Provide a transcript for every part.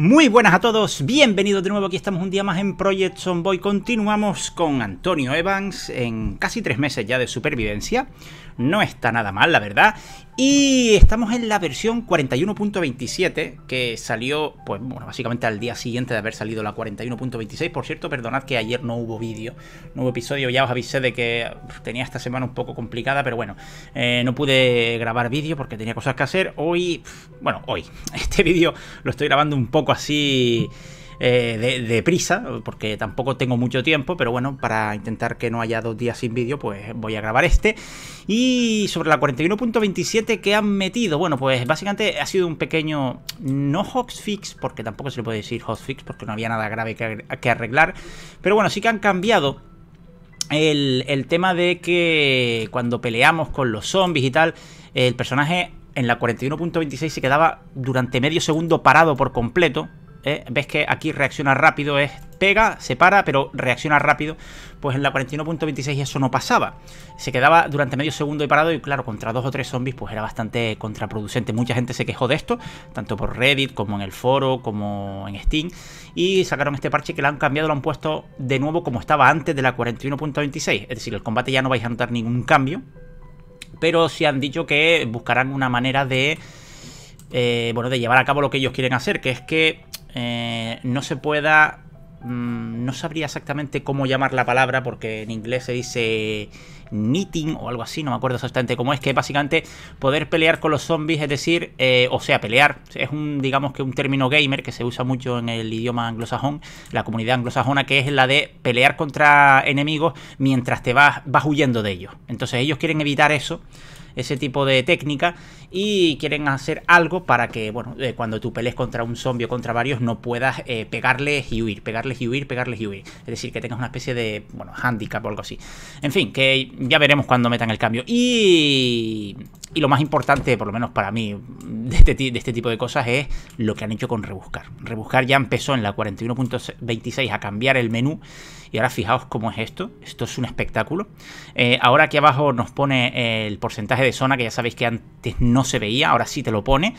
Muy buenas a todos, bienvenidos de nuevo, aquí estamos un día más en Project Boy. continuamos con Antonio Evans en casi tres meses ya de supervivencia, no está nada mal la verdad, y estamos en la versión 41.27, que salió, pues bueno, básicamente al día siguiente de haber salido la 41.26. Por cierto, perdonad que ayer no hubo vídeo, no hubo episodio, ya os avisé de que tenía esta semana un poco complicada, pero bueno, eh, no pude grabar vídeo porque tenía cosas que hacer. Hoy, bueno, hoy, este vídeo lo estoy grabando un poco así... Eh, Deprisa, de, prisa, porque tampoco tengo mucho tiempo, pero bueno, para intentar que no haya dos días sin vídeo, pues voy a grabar este. Y sobre la 41.27 que han metido, bueno, pues básicamente ha sido un pequeño, no hotfix, porque tampoco se le puede decir hotfix, porque no había nada grave que, arreglar, pero bueno, sí que han cambiado el, el, tema de que cuando peleamos con los zombies y tal, el personaje en la 41.26 se quedaba durante medio segundo parado por completo, ¿eh? Ves que aquí reacciona rápido, es pega, se para, pero reacciona rápido. Pues en la 41.26 eso no pasaba. Se quedaba durante medio segundo y parado y claro, contra dos o tres zombies pues era bastante contraproducente. Mucha gente se quejó de esto, tanto por Reddit como en el foro, como en Steam. Y sacaron este parche que lo han cambiado, lo han puesto de nuevo como estaba antes de la 41.26. Es decir, el combate ya no vais a notar ningún cambio. Pero sí han dicho que buscarán una manera de... Eh, bueno, de llevar a cabo lo que ellos quieren hacer, que es que eh, no se pueda... Mm, no sabría exactamente cómo llamar la palabra porque en inglés se dice knitting o algo así, no me acuerdo exactamente cómo es, que básicamente poder pelear con los zombies, es decir, eh, o sea, pelear, es un, digamos que un término gamer que se usa mucho en el idioma anglosajón, la comunidad anglosajona, que es la de pelear contra enemigos mientras te vas, vas huyendo de ellos. Entonces ellos quieren evitar eso ese tipo de técnica y quieren hacer algo para que, bueno, eh, cuando tú pelees contra un zombie o contra varios no puedas eh, pegarles y huir, pegarles y huir, pegarles y huir. Es decir, que tengas una especie de, bueno, handicap o algo así. En fin, que ya veremos cuando metan el cambio. Y... Y lo más importante, por lo menos para mí, de este, de este tipo de cosas es lo que han hecho con Rebuscar. Rebuscar ya empezó en la 41.26 a cambiar el menú y ahora fijaos cómo es esto. Esto es un espectáculo. Eh, ahora aquí abajo nos pone el porcentaje de zona, que ya sabéis que antes no se veía, ahora sí te lo pone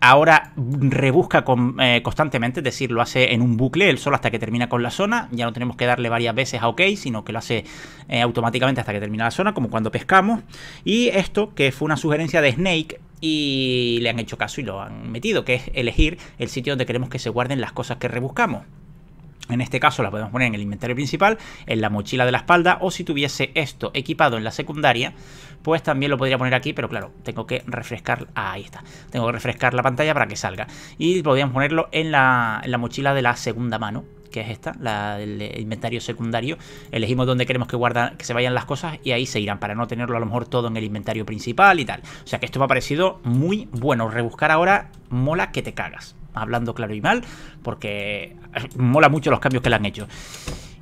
ahora rebusca eh, constantemente, es decir, lo hace en un bucle, el solo hasta que termina con la zona, ya no tenemos que darle varias veces a OK, sino que lo hace eh, automáticamente hasta que termina la zona, como cuando pescamos. Y esto, que fue una sugerencia de Snake, y le han hecho caso y lo han metido, que es elegir el sitio donde queremos que se guarden las cosas que rebuscamos. En este caso la podemos poner en el inventario principal, en la mochila de la espalda, o si tuviese esto equipado en la secundaria, pues también lo podría poner aquí, pero claro, tengo que refrescar, ah, ahí está, tengo que refrescar la pantalla para que salga. Y podríamos ponerlo en la mochila de la segunda mano, que es esta, la del inventario secundario. Elegimos dónde queremos que, que se vayan las cosas y ahí se irán para no tenerlo a lo mejor todo en el inventario principal y tal. O sea que esto me ha parecido muy bueno. Rebuscar ahora mola que te cagas. Hablando claro y mal, porque mola mucho los cambios que le han hecho.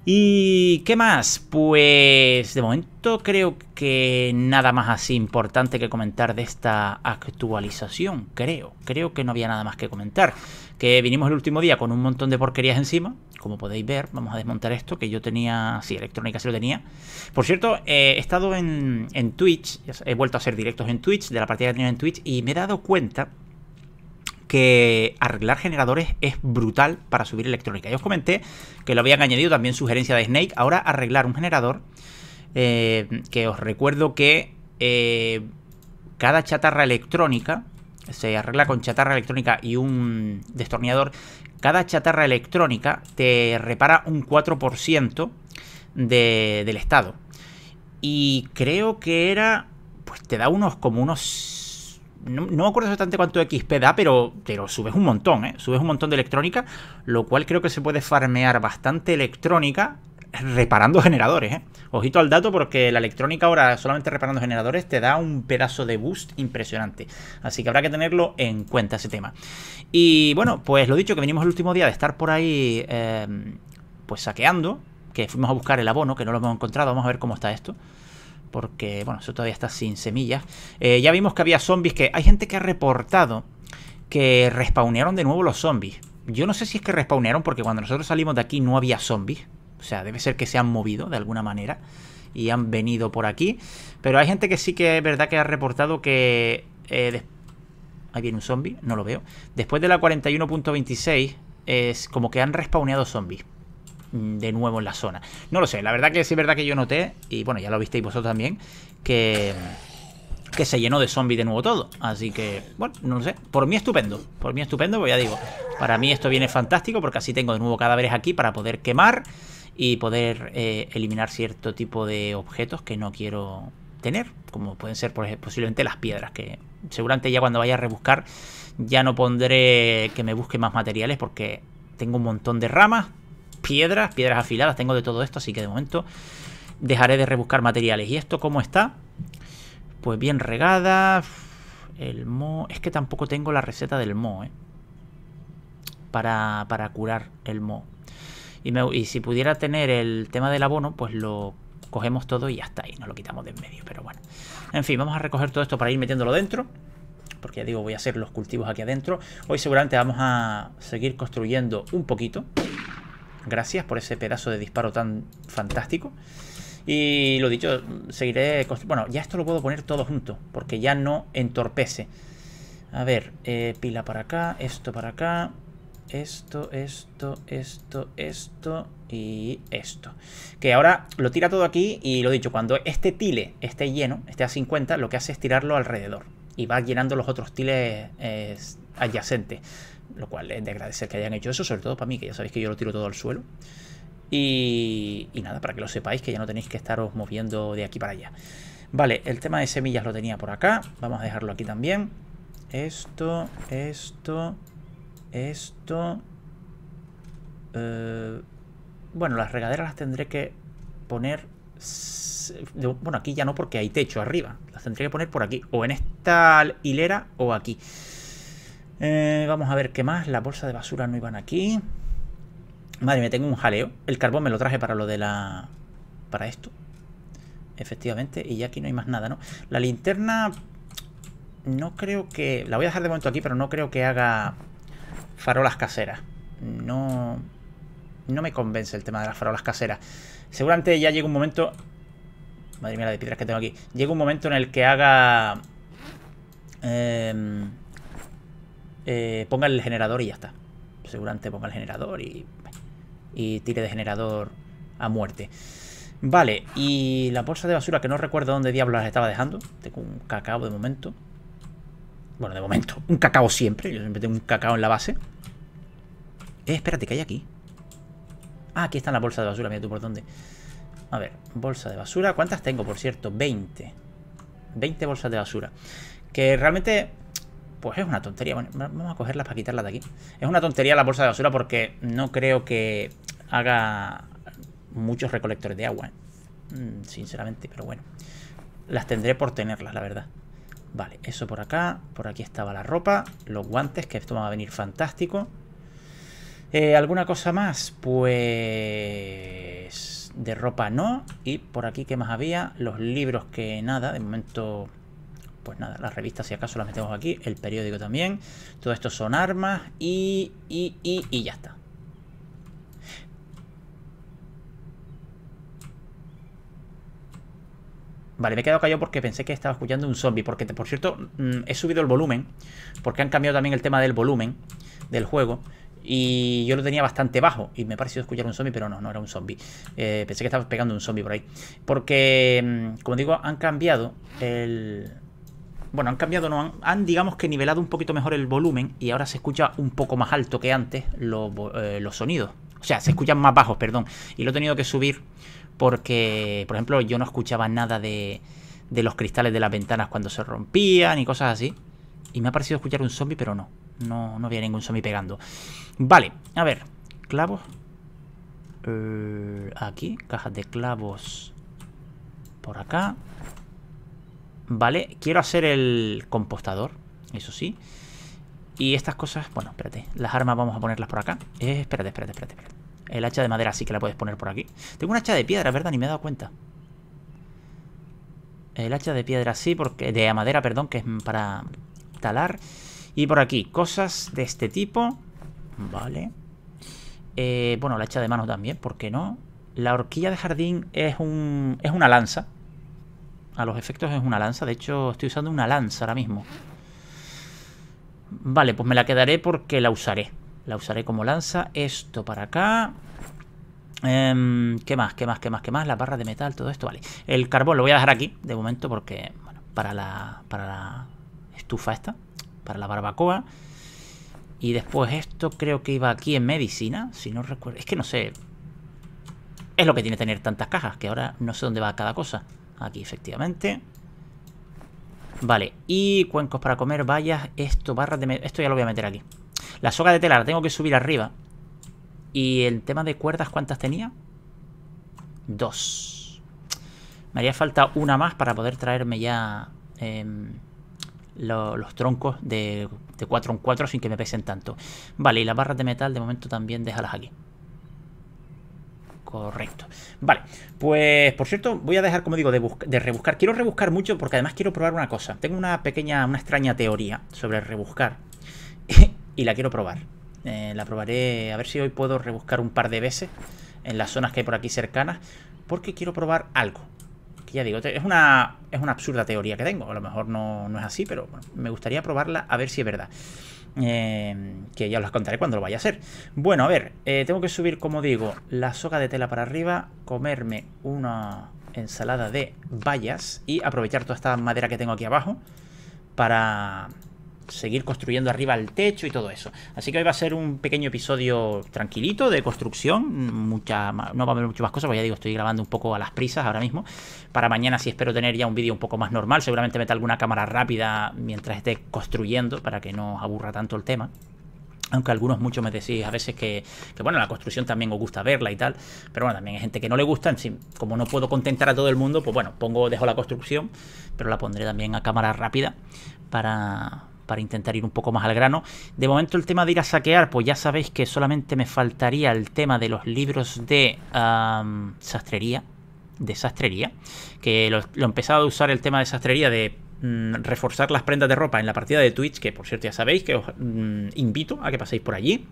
¿Y qué más? Pues de momento creo que nada más así importante que comentar de esta actualización, creo. Creo que no había nada más que comentar. Que vinimos el último día con un montón de porquerías encima como podéis ver, vamos a desmontar esto, que yo tenía, sí, electrónica sí lo tenía. Por cierto, eh, he estado en, en Twitch, he vuelto a hacer directos en Twitch, de la partida que tenía en Twitch, y me he dado cuenta que arreglar generadores es brutal para subir electrónica. Yo os comenté que lo habían añadido también sugerencia de Snake. Ahora arreglar un generador, eh, que os recuerdo que eh, cada chatarra electrónica se arregla con chatarra electrónica y un destornillador. Cada chatarra electrónica te repara un 4% del estado. Y creo que era. Pues te da unos como unos. No, me acuerdo exactamente cuánto XP da, pero, pero subes un montón, ¿eh? Subes un montón de electrónica, lo cual creo que se puede farmear bastante electrónica reparando generadores. ¿eh? Ojito al dato porque la electrónica ahora solamente reparando generadores te da un pedazo de boost impresionante. Así que habrá que tenerlo en cuenta ese tema. Y bueno, pues lo dicho, que venimos el último día de estar por ahí em, pues saqueando, que fuimos a buscar el abono, que no lo hemos encontrado, vamos a ver cómo está esto. Porque, bueno, eso todavía está sin semillas. Eh, ya vimos que había zombies que... Hay gente que ha reportado que respawnearon de nuevo los zombies. Yo no sé si es que respawnearon porque cuando nosotros salimos de aquí no había zombies. O sea, debe ser que se han movido de alguna manera y han venido por aquí. Pero hay gente que sí que es verdad que ha reportado que... Eh, Ahí viene un zombie, no lo veo. Después de la 41.26 es como que han respawneado zombies mm, de nuevo en la zona. No lo sé, la verdad que sí es verdad que yo noté, y bueno, ya lo visteis vosotros también, que, que se llenó de zombies de nuevo todo. Así que, bueno, no lo sé. Por mí estupendo, por mí estupendo, pues ya digo, para mí esto viene fantástico porque así tengo de nuevo cadáveres aquí para poder quemar y poder eh, eliminar cierto tipo de objetos que no quiero tener, como pueden ser posiblemente las piedras, que seguramente ya cuando vaya a rebuscar ya no pondré que me busque más materiales porque tengo un montón de ramas, piedras, piedras afiladas, tengo de todo esto, así que de momento dejaré de rebuscar materiales. ¿Y esto cómo está? Pues bien regada, el mo... Es que tampoco tengo la receta del mo, ¿eh? Para, para curar el mo. Y, si pudiera tener el tema del abono, pues lo cogemos todo y ya está. ahí, nos lo quitamos de en medio, pero bueno. En fin, vamos a recoger todo esto para ir metiéndolo dentro, porque ya digo, voy a hacer los cultivos aquí adentro. Hoy seguramente vamos a seguir construyendo un poquito. Gracias por ese pedazo de disparo tan fantástico. Y lo dicho, seguiré... Bueno, ya esto lo puedo poner todo junto, porque ya no entorpece. A ver, eh, pila para acá, esto para acá, esto, esto, esto, esto y esto. Que ahora lo tira todo aquí y lo dicho, cuando este tile esté lleno, esté a 50, lo que hace es tirarlo alrededor. Y va llenando los otros tiles eh, adyacentes. Lo cual es de agradecer que hayan hecho eso, sobre todo para mí, que ya sabéis que yo lo tiro todo al suelo. Y, y nada, para que lo sepáis, que ya no tenéis que estaros moviendo de aquí para allá. Vale, el tema de semillas lo tenía por acá. Vamos a dejarlo aquí también. Esto, esto, esto... Eh, bueno, las regaderas las tendré que poner... Bueno, aquí ya no porque hay techo arriba. Las tendré que poner por aquí. O en esta hilera o aquí. Eh, vamos a ver qué más. la bolsa de basura no iban aquí. Madre, me tengo un jaleo. El carbón me lo traje para lo de la... Para esto. Efectivamente. Y ya aquí no hay más nada, ¿no? La linterna... No creo que... La voy a dejar de momento aquí, pero no creo que haga farolas caseras. No, no me convence el tema de las farolas caseras. Seguramente ya llega un momento... Madre mía la de piedras que tengo aquí. Llega un momento en el que haga... Em, eh, ponga el generador y ya está. Seguramente ponga el generador y... Y tire de generador a muerte. Vale, y la bolsa de basura que no recuerdo dónde diablos la estaba dejando. Tengo un cacao de momento. Bueno, de momento. Un cacao siempre. Yo siempre tengo un cacao en la base. Eh, espérate, ¿qué hay aquí? Ah, aquí están las bolsas de basura. Mira tú por dónde. A ver, bolsa de basura. ¿Cuántas tengo, por cierto? 20. 20 bolsas de basura. Que realmente... Pues es una tontería. Bueno, vamos a cogerlas para quitarlas de aquí. Es una tontería la bolsa de basura porque no creo que haga muchos recolectores de agua. ¿eh? Mm, sinceramente, pero bueno. Las tendré por tenerlas, la verdad. Vale, eso por acá. Por aquí estaba la ropa, los guantes, que esto va a venir fantástico. Eh, ¿Alguna cosa más? Pues... De ropa no. Y por aquí, ¿qué más había? Los libros que nada, de momento... Pues nada, las revistas si acaso las metemos aquí, el periódico también. Todo esto son armas y, y, y ya está. Vale, me he quedado callado porque pensé que estaba escuchando un zombie. Porque, por cierto, mm, he subido el volumen. Porque han cambiado también el tema del volumen del juego. Y yo lo tenía bastante bajo. Y me pareció escuchar un zombie, pero no, no era un zombie. Eh, pensé que estaba pegando un zombie por ahí. Porque, mm, como digo, han cambiado el... Bueno, han cambiado, no han, digamos que nivelado un poquito mejor el volumen y ahora se escucha un poco más alto que antes los, eh, los sonidos. O sea, se escuchan más bajos, perdón. Y lo he tenido que subir porque, por ejemplo, yo no escuchaba nada de, los cristales de las ventanas cuando se rompían y cosas así. Y me ha parecido escuchar un zombie, pero no. No, había ningún zombie pegando. Vale, a ver. Clavos. Eh, aquí, cajas de clavos. Por acá. Vale, quiero hacer el compostador, eso sí. Y estas cosas, bueno, espérate. Las armas vamos a ponerlas por acá. Eh, espérate, espérate, espérate. El hacha de madera sí que la puedes poner por aquí. Tengo un hacha de piedra, ¿verdad? Ni me he dado cuenta. El hacha de piedra sí, porque de madera, perdón, que es para talar. Y por aquí, cosas de este tipo. Vale. Eh, bueno, la hacha de mano también, ¿por qué no? La horquilla de jardín es, un, es una lanza. A los efectos es una lanza. De hecho, estoy usando una lanza ahora mismo. Vale, pues me la quedaré porque la usaré. La usaré como lanza. Esto para acá. Em, ¿Qué más? ¿Qué más? ¿Qué más? ¿Qué más? La barra de metal, todo esto, vale. El carbón lo voy a dejar aquí, de momento, porque, bueno, para la, para la estufa esta, para la barbacoa. Y después esto creo que iba aquí en medicina, si no recuerdo. Es que no sé. Es lo que tiene tener tantas cajas, que ahora no sé dónde va cada cosa. Aquí, efectivamente. Vale, y cuencos para comer, vallas, esto, barra de... Esto ya lo voy a meter aquí. La soga de tela la tengo que subir arriba. ¿Y el tema de cuerdas cuántas tenía? Dos. Me haría falta una más para poder traerme ya em, los troncos de, de 4 en 4 sin que me pesen tanto. Vale, y las barras de metal de momento también déjalas aquí. Correcto. Vale, pues por cierto, voy a dejar, como digo, de, de, rebuscar. Quiero rebuscar mucho porque además quiero probar una cosa. Tengo una pequeña, una extraña teoría sobre rebuscar. y la quiero probar. Eh, la probaré, a ver si hoy puedo rebuscar un par de veces en las zonas que hay por aquí cercanas, porque quiero probar algo. Que ya digo, es una, es una absurda teoría que tengo, a lo mejor no, no es así, pero me gustaría probarla a ver si es verdad. Eh, que ya os las contaré cuando lo vaya a hacer. Bueno, a ver, eh, tengo que subir, como digo, la soga de tela para arriba, comerme una ensalada de bayas y aprovechar toda esta madera que tengo aquí abajo para seguir construyendo arriba el techo y todo eso. Así que hoy va a ser un pequeño episodio tranquilito de construcción. Mucha, no va a haber muchas más cosas, porque ya digo, estoy grabando un poco a las prisas ahora mismo. Para mañana sí espero tener ya un vídeo un poco más normal. Seguramente meta alguna cámara rápida mientras esté construyendo para que no aburra tanto el tema. Aunque algunos muchos me decís a veces que, que, bueno, la construcción también os gusta verla y tal. Pero bueno, también hay gente que no le gusta. En fin, como no puedo contentar a todo el mundo, pues bueno, pongo, dejo la construcción, pero la pondré también a cámara rápida para, para intentar ir un poco más al grano. De momento el tema de ir a saquear, pues ya sabéis que solamente me faltaría el tema de los libros de sastrería, de sastrería, que lo, he empezado a usar el tema de sastrería de mm, reforzar las prendas de ropa en la partida de Twitch, que por cierto ya sabéis que os mm, invito a que paséis por allí.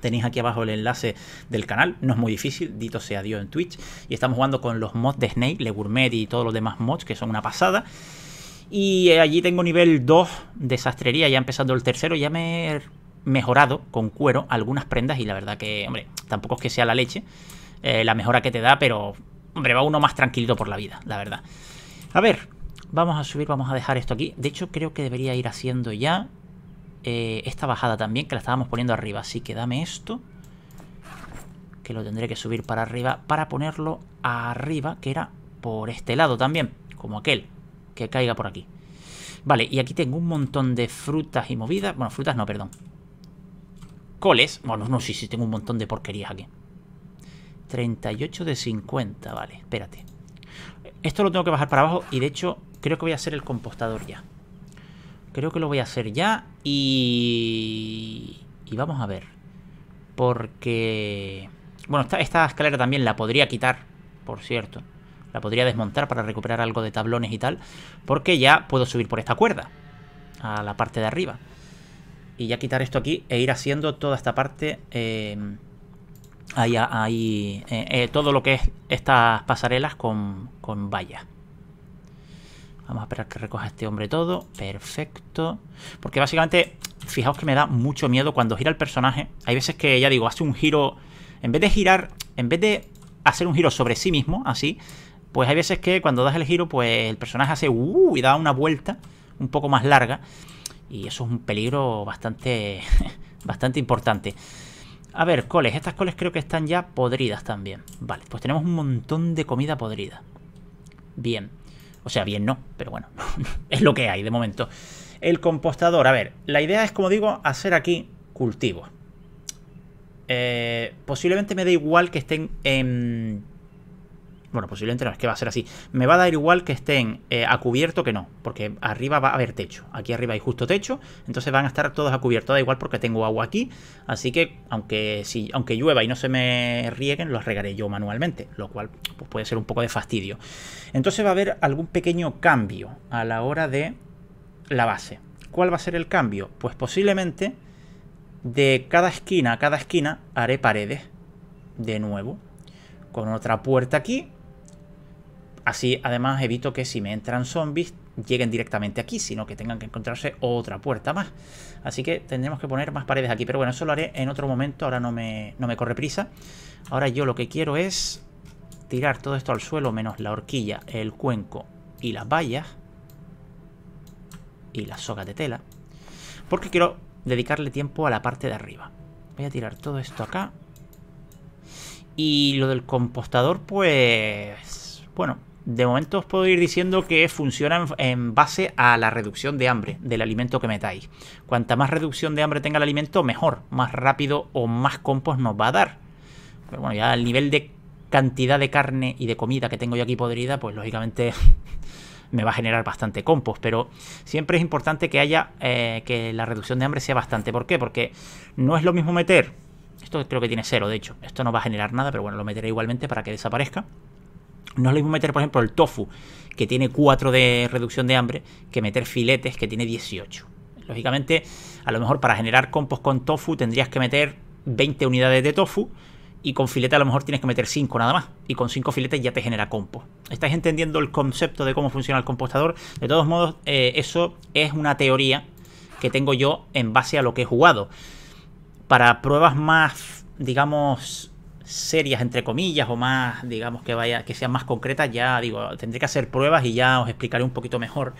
Tenéis aquí abajo el enlace del canal, no es muy difícil, dito sea Dios en Twitch. Y estamos jugando con los mods de Snake, Le Gourmet y todos los demás mods, que son una pasada. Y allí tengo nivel 2 de sastrería, ya empezando el tercero, ya me he mejorado con cuero algunas prendas y la verdad que, hombre, tampoco es que sea la leche eh, la mejora que te da, pero, hombre, va uno más tranquilito por la vida, la verdad. A ver, vamos a subir, vamos a dejar esto aquí. De hecho, creo que debería ir haciendo ya eh, esta bajada también, que la estábamos poniendo arriba. Así que dame esto, que lo tendré que subir para arriba, para ponerlo arriba, que era por este lado también, como aquel que caiga por aquí. Vale, y aquí tengo un montón de frutas y movidas. Bueno, frutas no, perdón. Coles. Bueno, no, sí, sí, tengo un montón de porquerías aquí. 38 de 50, vale, espérate. Esto lo tengo que bajar para abajo y de hecho creo que voy a hacer el compostador ya. Creo que lo voy a hacer ya y... Y vamos a ver. Porque... Bueno, esta, esta escalera también la podría quitar, por cierto. La podría desmontar para recuperar algo de tablones y tal. Porque ya puedo subir por esta cuerda. A la parte de arriba. Y ya quitar esto aquí e ir haciendo toda esta parte... Eh, ahí, eh, eh, todo lo que es estas pasarelas con, con vallas. Vamos a esperar que recoja este hombre todo. Perfecto. Porque básicamente, fijaos que me da mucho miedo cuando gira el personaje. Hay veces que, ya digo, hace un giro... En vez de girar, en vez de hacer un giro sobre sí mismo, así, pues hay veces que cuando das el giro, pues el personaje hace uh, y da una vuelta un poco más larga. Y eso es un peligro bastante, bastante importante. A ver, coles. Estas coles creo que están ya podridas también. Vale, pues tenemos un montón de comida podrida. Bien. O sea, bien no, pero bueno, es lo que hay de momento. El compostador. A ver, la idea es, como digo, hacer aquí cultivos. Eh, posiblemente me da igual que estén en bueno, posiblemente pues no, es que va a ser así. Me va a dar igual que estén eh, a cubierto que no, porque arriba va a haber techo. Aquí arriba hay justo techo, entonces van a estar todos a cubierto. Da igual porque tengo agua aquí, así que aunque, si, aunque llueva y no se me rieguen, los regaré yo manualmente, lo cual pues, puede ser un poco de fastidio. Entonces va a haber algún pequeño cambio a la hora de la base. ¿Cuál va a ser el cambio? Pues posiblemente de cada esquina a cada esquina haré paredes de nuevo. Con otra puerta aquí Así además evito que si me entran zombies lleguen directamente aquí, sino que tengan que encontrarse otra puerta más. Así que tendremos que poner más paredes aquí, pero bueno, eso lo haré en otro momento, ahora no me, no me corre prisa. Ahora yo lo que quiero es tirar todo esto al suelo, menos la horquilla, el cuenco y las vallas. Y las sogas de tela. Porque quiero dedicarle tiempo a la parte de arriba. Voy a tirar todo esto acá. Y lo del compostador, pues... Bueno, de momento os puedo ir diciendo que funcionan en base a la reducción de hambre del alimento que metáis. Cuanta más reducción de hambre tenga el alimento, mejor, más rápido o más compost nos va a dar. Pero bueno, ya al nivel de cantidad de carne y de comida que tengo yo aquí podrida, pues lógicamente me va a generar bastante compost. Pero siempre es importante que haya eh, que la reducción de hambre sea bastante. ¿Por qué? Porque no es lo mismo meter. Esto creo que tiene cero, de hecho. Esto no va a generar nada, pero bueno, lo meteré igualmente para que desaparezca. No es lo mismo meter, por ejemplo, el tofu, que tiene 4 de reducción de hambre, que meter filetes, que tiene 18. Lógicamente, a lo mejor para generar compost con tofu tendrías que meter 20 unidades de tofu y con filete a lo mejor tienes que meter 5 nada más. Y con 5 filetes ya te genera compost. ¿Estáis entendiendo el concepto de cómo funciona el compostador? De todos modos, eh, eso es una teoría que tengo yo en base a lo que he jugado. Para pruebas más, digamos, serias entre comillas o más digamos que vaya que sean más concretas ya digo tendré que hacer pruebas y ya os explicaré un poquito mejor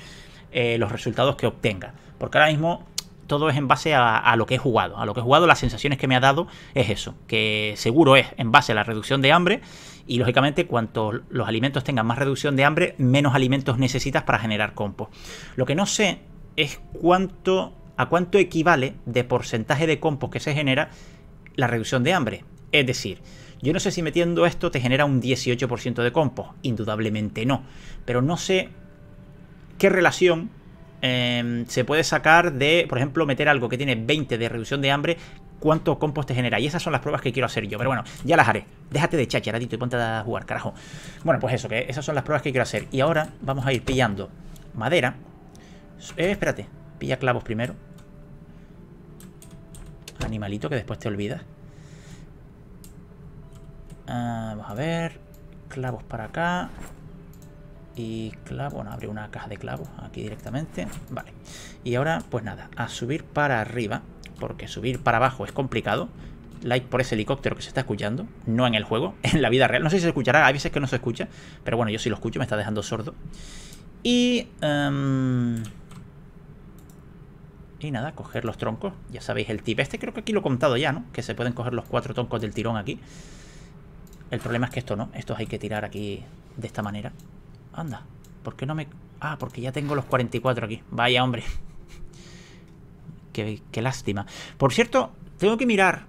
eh, los resultados que obtenga porque ahora mismo todo es en base a, lo que he jugado a lo que he jugado las sensaciones que me ha dado es eso que seguro es en base a la reducción de hambre y lógicamente cuanto los alimentos tengan más reducción de hambre menos alimentos necesitas para generar compost lo que no sé es cuánto a cuánto equivale de porcentaje de compost que se genera la reducción de hambre es decir, yo no sé si metiendo esto te genera un 18% de compost. Indudablemente no. Pero no sé qué relación em, se puede sacar de, por ejemplo, meter algo que tiene 20 de reducción de hambre. ¿Cuánto compost te genera? Y esas son las pruebas que quiero hacer yo. Pero bueno, ya las haré. Déjate de chacharadito y ponte a jugar, carajo. Bueno, pues eso, que esas son las pruebas que quiero hacer. Y ahora vamos a ir pillando madera. Eh, espérate. Pilla clavos primero. Animalito que después te olvidas. Ah, vamos a ver. Clavos para acá. Y clavo, bueno, abre una caja de clavos aquí directamente. Vale. Y ahora, pues nada, a subir para arriba, porque subir para abajo es complicado. Like por ese helicóptero que se está escuchando, no en el juego, en la vida real. No sé si se escuchará, hay veces que no se escucha, pero bueno, yo sí lo escucho, me está dejando sordo. Y... Em, y nada, coger los troncos. Ya sabéis, el tip este creo que aquí lo he contado ya, ¿no? Que se pueden coger los cuatro troncos del tirón aquí. El problema es que esto no. Estos hay que tirar aquí de esta manera. Anda. ¿Por qué no me...? Ah, porque ya tengo los 44 aquí. Vaya, hombre. qué, lástima. Por cierto, tengo que mirar.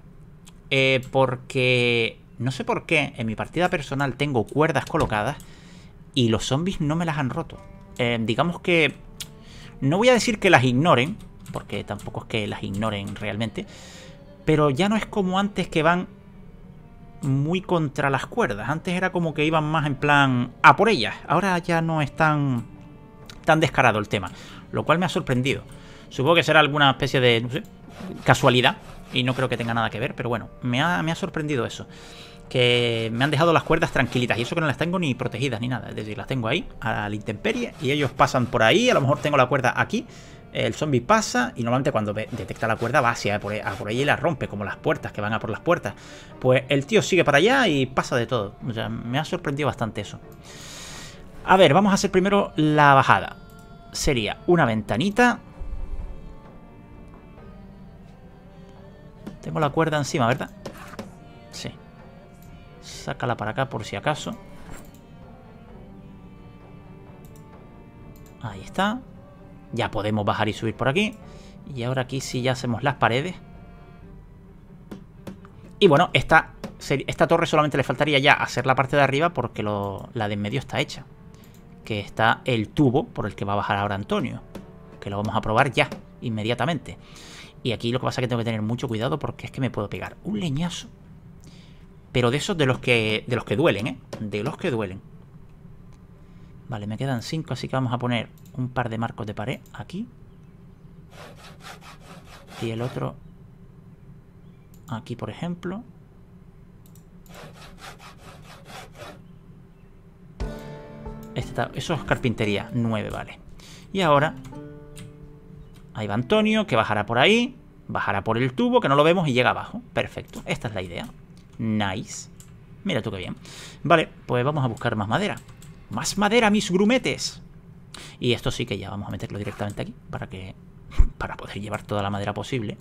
Eh, porque... No sé por qué. En mi partida personal tengo cuerdas colocadas. Y los zombies no me las han roto. Eh, digamos que... No voy a decir que las ignoren. Porque tampoco es que las ignoren realmente. Pero ya no es como antes que van muy contra las cuerdas. Antes era como que iban más en plan a por ellas. Ahora ya no es tan, descarado el tema. Lo cual me ha sorprendido. Supongo que será alguna especie de no sé, casualidad. Y no creo que tenga nada que ver. Pero bueno, me ha, me ha sorprendido eso. Que me han dejado las cuerdas tranquilitas. Y eso que no las tengo ni protegidas ni nada. Es decir, las tengo ahí a la intemperie. Y ellos pasan por ahí. A lo mejor tengo la cuerda aquí el zombie pasa y normalmente cuando detecta la cuerda va hacia por, ahí y la rompe, como las puertas, que van a por las puertas. Pues el tío sigue para allá y pasa de todo. O sea, me ha sorprendido bastante eso. A ver, vamos a hacer primero la bajada. Sería una ventanita. Tengo la cuerda encima, ¿verdad? Sí. Sácala para acá por si acaso. Ahí está. Ya podemos bajar y subir por aquí. Y ahora aquí sí ya hacemos las paredes. Y bueno, esta, esta torre solamente le faltaría ya hacer la parte de arriba porque la de en medio está hecha. Que está el tubo por el que va a bajar ahora Antonio. Que lo vamos a probar ya, inmediatamente. Y aquí lo que pasa es que tengo que tener mucho cuidado porque es que me puedo pegar un leñazo. Pero de esos de los que, de los que duelen, ¿eh? De los que duelen. Vale, me quedan 5, así que vamos a poner un par de marcos de pared aquí. Y el otro aquí, por ejemplo. Este eso es carpintería, 9, vale. Y ahora, ahí va Antonio, que bajará por ahí, bajará por el tubo, que no lo vemos, y llega abajo. Perfecto, esta es la idea. Nice. Mira tú qué bien. Vale, pues vamos a buscar más madera. Más madera, mis grumetes. Y esto sí que ya vamos a meterlo directamente aquí para que para poder llevar toda la madera posible.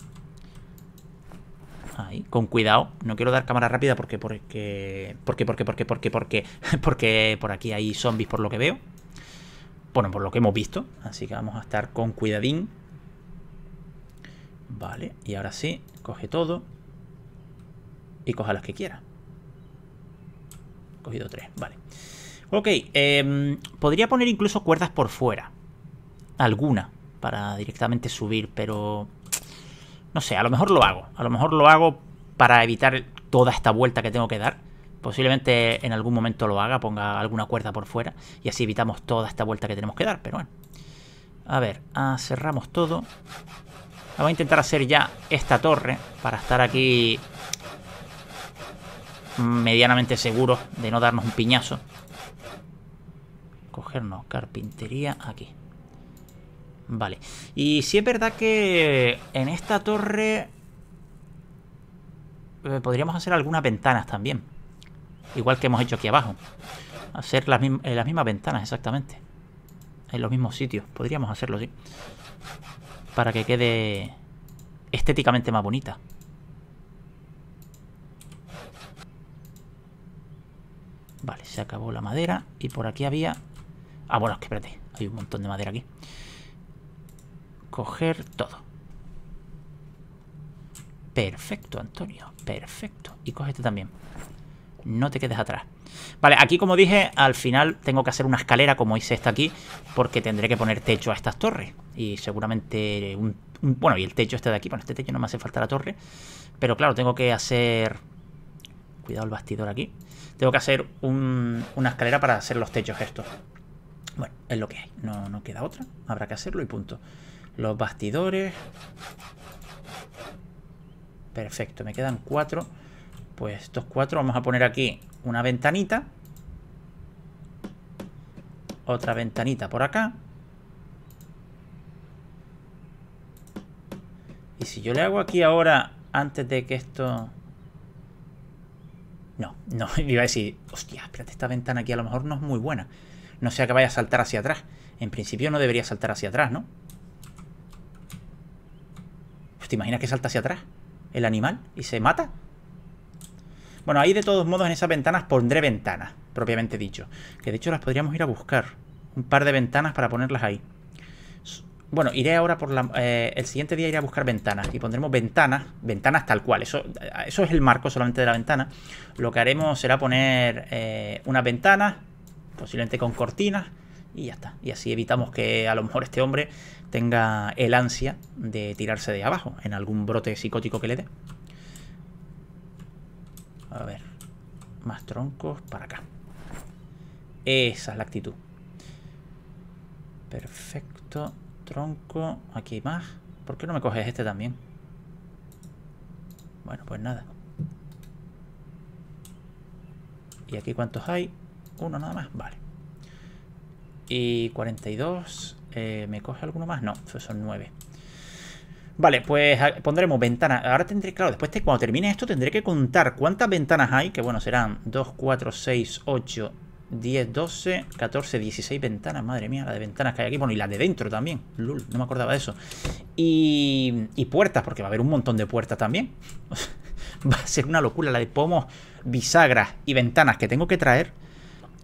Ahí, con cuidado. No quiero dar cámara rápida porque porque porque porque porque porque porque porque por aquí hay zombies por lo que veo. Bueno, por lo que hemos visto, así que vamos a estar con cuidadín. Vale, y ahora sí, coge todo y coja las que quiera. Cogido tres, vale. Ok, em, podría poner incluso cuerdas por fuera. Alguna, para directamente subir, pero... No sé, a lo mejor lo hago. A lo mejor lo hago para evitar toda esta vuelta que tengo que dar. Posiblemente en algún momento lo haga, ponga alguna cuerda por fuera. Y así evitamos toda esta vuelta que tenemos que dar, pero bueno. A ver, ah, cerramos todo. Vamos a intentar hacer ya esta torre para estar aquí medianamente seguro de no darnos un piñazo. Cogernos carpintería aquí. Vale. Y si es verdad que en esta torre eh, podríamos hacer algunas ventanas también. Igual que hemos hecho aquí abajo. Hacer las, eh, mismas ventanas, exactamente. En los mismos sitios. Podríamos hacerlo, sí. Para que quede estéticamente más bonita. Vale, se acabó la madera. Y por aquí había Ah, bueno, es que espérate. Hay un montón de madera aquí. Coger todo. Perfecto, Antonio. Perfecto. Y coge este también. No te quedes atrás. Vale, aquí como dije, al final tengo que hacer una escalera como hice esta aquí. Porque tendré que poner techo a estas torres. Y seguramente bueno, y el techo este de aquí. Bueno, este techo no me hace falta la torre. Pero claro, tengo que hacer... Cuidado el bastidor aquí. Tengo que hacer una escalera para hacer los techos estos. Bueno, es lo que hay. No, queda otra. Habrá que hacerlo y punto. Los bastidores. Perfecto, me quedan cuatro. Pues estos cuatro vamos a poner aquí una ventanita. Otra ventanita por acá. Y si yo le hago aquí ahora, antes de que esto... No, no, iba a decir, hostia, espérate, esta ventana aquí a lo mejor no es muy buena. No sea que vaya a saltar hacia atrás. En principio no debería saltar hacia atrás, ¿no? Pues ¿Te imaginas que salta hacia atrás el animal y se mata? Bueno, ahí de todos modos en esas ventanas pondré ventanas, propiamente dicho. Que de hecho las podríamos ir a buscar. Un par de ventanas para ponerlas ahí. Bueno, iré ahora por la... Eh, el siguiente día iré a buscar ventanas y pondremos ventanas, ventanas tal cual. Eso, eh, eso es el marco solamente de la ventana. Lo que haremos será poner eh, unas ventanas posiblemente con cortinas y ya está. Y así evitamos que a lo mejor este hombre tenga el ansia de tirarse de abajo en algún brote psicótico que le dé. A ver, más troncos para acá. Esa es la actitud. Perfecto, tronco, aquí hay más. ¿Por qué no me coges este también? Bueno, pues nada. ¿Y aquí cuántos hay? Uno nada más, vale. Y 42, eh, ¿me coge alguno más? No, son 9. Vale, pues ah, pondremos ventanas. Ahora tendré, claro, después te, cuando termine esto tendré que contar cuántas ventanas hay, que bueno, serán 2, 4, 6, 8, 10, 12, 14, 16 ventanas. Madre mía, la de ventanas que hay aquí. Bueno, y la de dentro también. Lul, no me acordaba de eso. Y, y puertas, porque va a haber un montón de puertas también. va a ser una locura la de pomos, bisagras y ventanas que tengo que traer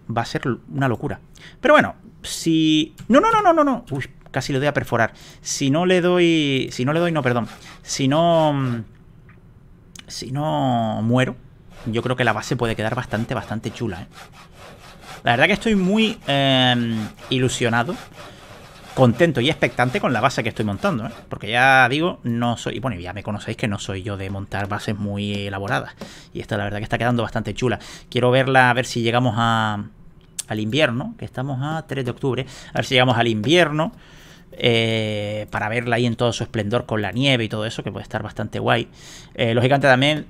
va a ser una locura. Pero bueno, si... No, no, no, no, no, no. Uy, casi le doy a perforar. Si no le doy... Si no le doy, no, perdón. Si no... Si no muero, yo creo que la base puede quedar bastante, bastante chula. ¿eh? La verdad que estoy muy em, ilusionado contento y expectante con la base que estoy montando, ¿eh? porque ya digo, no soy, bueno, ya me conocéis que no soy yo de montar bases muy elaboradas, y esta la verdad que está quedando bastante chula. Quiero verla, a ver si llegamos a, al invierno, que estamos a 3 de octubre, a ver si llegamos al invierno, eh, para verla ahí en todo su esplendor con la nieve y todo eso, que puede estar bastante guay. Eh, lógicamente también,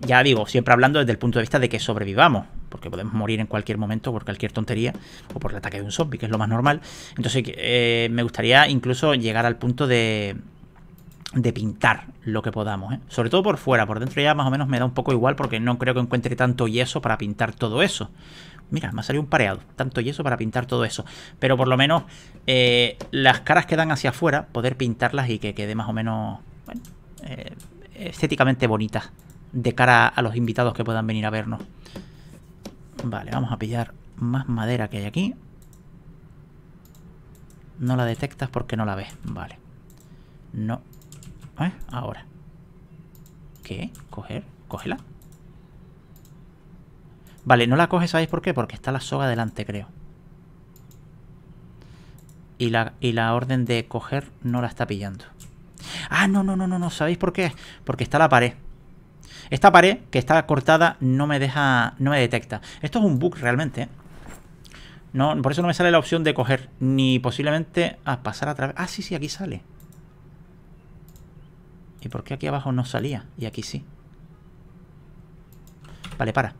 ya digo, siempre hablando desde el punto de vista de que sobrevivamos, porque podemos morir en cualquier momento por cualquier tontería o por el ataque de un zombie, que es lo más normal. Entonces eh, me gustaría incluso llegar al punto de, pintar lo que podamos, ¿eh? sobre todo por fuera, por dentro ya más o menos me da un poco igual porque no creo que encuentre tanto yeso para pintar todo eso. Mira, me ha salido un pareado, tanto yeso para pintar todo eso, pero por lo menos eh, las caras que dan hacia afuera, poder pintarlas y que quede más o menos estéticamente bonitas de cara a los invitados que puedan venir a vernos. Vale, vamos a pillar más madera que hay aquí. No la detectas porque no la ves. Vale. No. ¿Eh? Ahora. ¿Qué? ¿Coger? ¿Cógela? Vale, no la coges, ¿sabéis por qué? Porque está la soga delante, creo. Y la, y la orden de coger no la está pillando. Ah, no, no, no, no, no. ¿Sabéis por qué? Porque está la pared. Esta pared que está cortada no me deja, no me detecta. Esto es un bug realmente, ¿eh? No, por eso no me sale la opción de coger, ni posiblemente a pasar a través. Ah, sí, sí, aquí sale. ¿Y por qué aquí abajo no salía? Y aquí sí. Vale, para.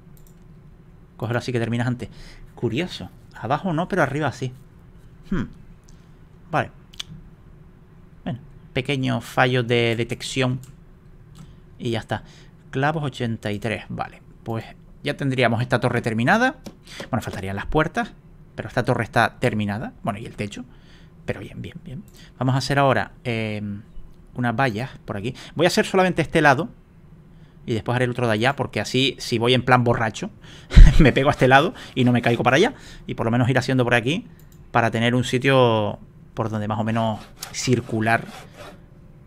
Cogerlo así que terminas antes. Curioso. Abajo no, pero arriba sí. Hmm. Vale. Bueno, pequeño fallo de detección. Y ya está clavos, 83. Vale, pues ya tendríamos esta torre terminada. Bueno, faltarían las puertas, pero esta torre está terminada. Bueno, y el techo. Pero bien, bien, bien. Vamos a hacer ahora em, unas vallas por aquí. Voy a hacer solamente este lado. Y después haré el otro de allá, porque así, si voy en plan borracho, me pego a este lado y no me caigo para allá. Y por lo menos ir haciendo por aquí para tener un sitio por donde más o menos circular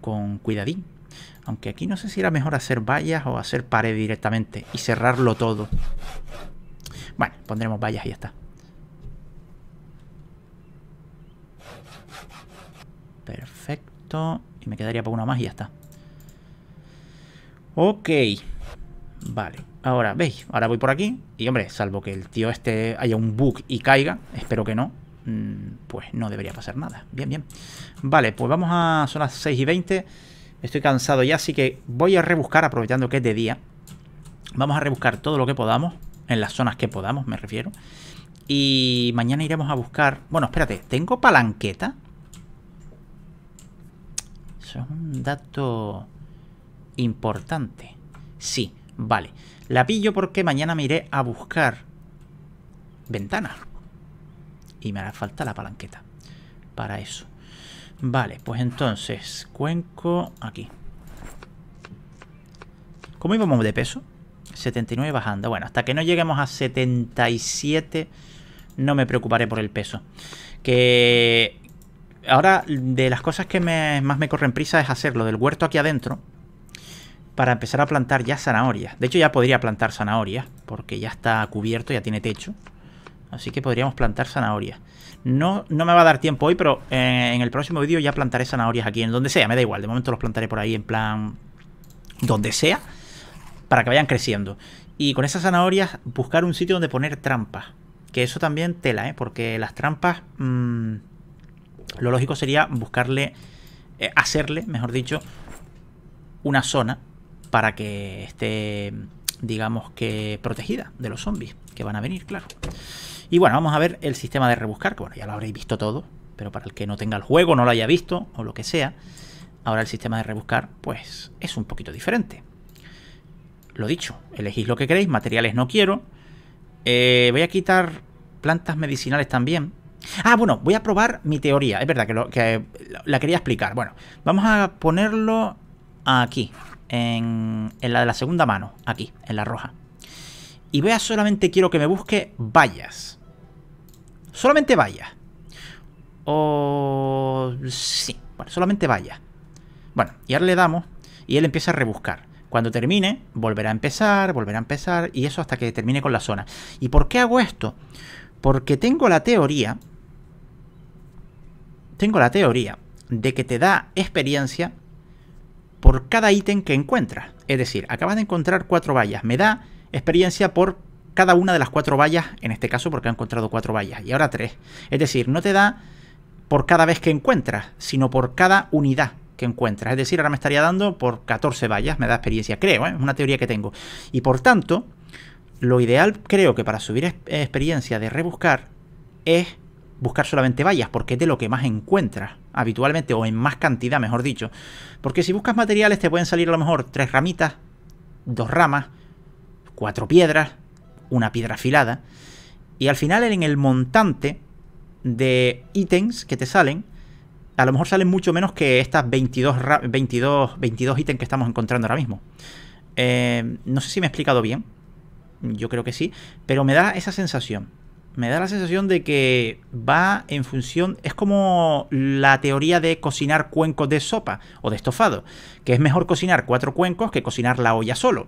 con cuidadín. Aunque aquí no sé si era mejor hacer vallas o hacer pared directamente y cerrarlo todo. Bueno, pondremos vallas y ya está. Perfecto. Y me quedaría por una más y ya está. Ok. Vale. Ahora, ¿veis? Ahora voy por aquí. Y hombre, salvo que el tío este haya un bug y caiga. Espero que no. Mm, pues no debería pasar nada. Bien, bien. Vale, pues vamos a... Son las 6 y 20. Estoy cansado ya, así que voy a rebuscar, aprovechando que es de día. Vamos a rebuscar todo lo que podamos, en las zonas que podamos, me refiero. Y mañana iremos a buscar... Bueno, espérate, ¿tengo palanqueta? Eso es un dato importante. Sí, vale. La pillo porque mañana me iré a buscar ventanas. Y me hará falta la palanqueta para eso. Vale, pues entonces, cuenco aquí. ¿Cómo íbamos de peso? 79 bajando. Bueno, hasta que no lleguemos a 77 no me preocuparé por el peso. Que ahora de las cosas que más me corren prisa es hacerlo del huerto aquí adentro para empezar a plantar ya zanahorias. De hecho ya podría plantar zanahorias porque ya está cubierto, ya tiene techo. Así que podríamos plantar zanahorias. No, no me va a dar tiempo hoy, pero eh, en el próximo vídeo ya plantaré zanahorias aquí, en donde sea, me da igual. De momento los plantaré por ahí en plan donde sea, para que vayan creciendo. Y con esas zanahorias buscar un sitio donde poner trampas. Que eso también tela, ¿eh? Porque las trampas... Mm, lo lógico sería buscarle... Eh, hacerle, mejor dicho, una zona para que esté digamos que protegida de los zombies que van a venir, claro. Y bueno, vamos a ver el sistema de rebuscar, que bueno, ya lo habréis visto todo, pero para el que no tenga el juego, no lo haya visto o lo que sea, ahora el sistema de rebuscar pues es un poquito diferente. Lo dicho, elegís lo que queréis, materiales no quiero. Eh, voy a quitar plantas medicinales también. Ah, bueno, voy a probar mi teoría. Es verdad que, lo, que la quería explicar. Bueno, vamos a ponerlo aquí en, la de la segunda mano, aquí, en la roja. Y vea, solamente quiero que me busque vallas. Solamente vallas. O... Sí, bueno, solamente vallas. Bueno, y ahora le damos y él empieza a rebuscar. Cuando termine, volverá a empezar, volverá a empezar, y eso hasta que termine con la zona. ¿Y por qué hago esto? Porque tengo la teoría, tengo la teoría de que te da experiencia por cada ítem que encuentra. Es decir, acabas de encontrar cuatro vallas, me da experiencia por cada una de las cuatro vallas, en este caso porque ha encontrado cuatro vallas, y ahora tres. Es decir, no te da por cada vez que encuentras, sino por cada unidad que encuentras. Es decir, ahora me estaría dando por 14 vallas, me da experiencia, creo, ¿eh? es una teoría que tengo. Y por tanto, lo ideal creo que para subir experiencia de rebuscar es buscar solamente vallas, porque es de lo que más encuentras habitualmente o en más cantidad, mejor dicho. Porque si buscas materiales te pueden salir a lo mejor tres ramitas, dos ramas, cuatro piedras, una piedra afilada. Y al final en el montante de ítems que te salen, a lo mejor salen mucho menos que estas 22, 22, 22 ítems que estamos encontrando ahora mismo. Eh, no sé si me he explicado bien, yo creo que sí, pero me da esa sensación me da la sensación de que va en función, es como la teoría de cocinar cuencos de sopa o de estofado, que es mejor cocinar cuatro cuencos que cocinar la olla solo.